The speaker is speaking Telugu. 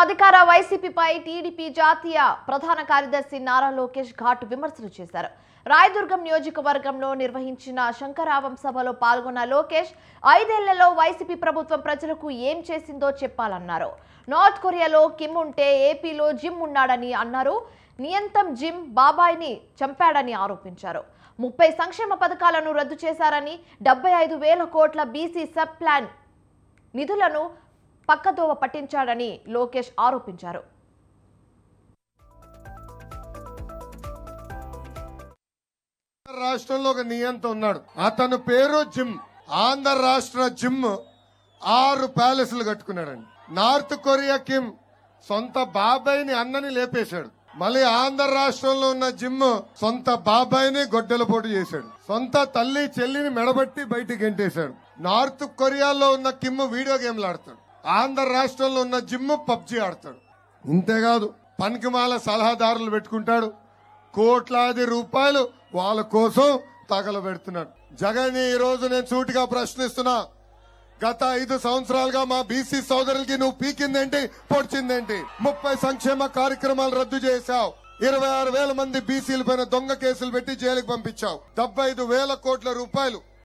అధికార వైసీపీపై టీడీపీ జాతీయ ప్రధాన కార్యదర్శి నారా లోకేష్ ఘాట్ విమర్శలు చేశారు రాయదుర్గం నియోజకవర్గంలో నిర్వహించిన శంకరావం సభలో పాల్గొన్న లోకేష్ ఐదేళ్లలో వైసీపీ ప్రభుత్వం ప్రజలకు ఏం చేసిందో చెప్పాలన్నారు నార్త్ కొరియాలో కిమ్ ఉంటే ఏపీలో జిమ్ ఉన్నాడని అన్నారు నియంతం జిమ్ బాబాయిని చంపాడని ఆరోపించారు ముప్పై సంక్షేమ పథకాలను రద్దు చేశారని డెబ్బై ఐదు వేల కోట్ల బీసీ సబ్ ప్లాన్ నిధులను పక్కదోవ పట్టించాడని లోకేష్ ఆరోపించారు రాష్ట్రంలో ఒక నియంత ఉన్నాడు అతను పేరు జిమ్ ఆంధ్ర రాష్ట్ర జిమ్ ఆరు ప్యాలెస్లు కట్టుకున్నాడండి నార్త్ కొరియా కిమ్ సొంత బాబాయ్ని అన్నని లేపేశాడు మళ్ళీ ఆంధ్ర రాష్ట్రంలో ఉన్న జిమ్ సొంత బాబాయ్ని గొడ్డల పోటు చేశాడు సొంత తల్లి చెల్లిని మెడబట్టి బయటికి ఎంటేశాడు నార్త్ కొరియాలో ఉన్న కిమ్ వీడియో గేమ్లు ఆడుతాడు ఆంధ్ర రాష్ట్రంలో ఉన్న జిమ్ పబ్జి ఆడతాడు ఇంతేకాదు పనికిమాల సలహాదారులు పెట్టుకుంటాడు కోట్లాది రూపాయలు వాళ్ళ కోసం తగలబెడుతున్నాడు జగన్ ఈ రోజు నేను సూటిగా ప్రశ్నిస్తున్నా గత ఐదు సంవత్సరాలుగా మా బీసీ సోదరులకి నువ్వు పీకిందేంటి పొడిచిందేంటి ముప్పై సంక్షేమ కార్యక్రమాలు రద్దు చేశావు ఇరవై ఆరు వేల మంది బీసీల పైన దొంగ కేసులు పెట్టి జైలుకు పంపించావు డెబ్బై ఐదు వేల కోట్ల రూపాయలు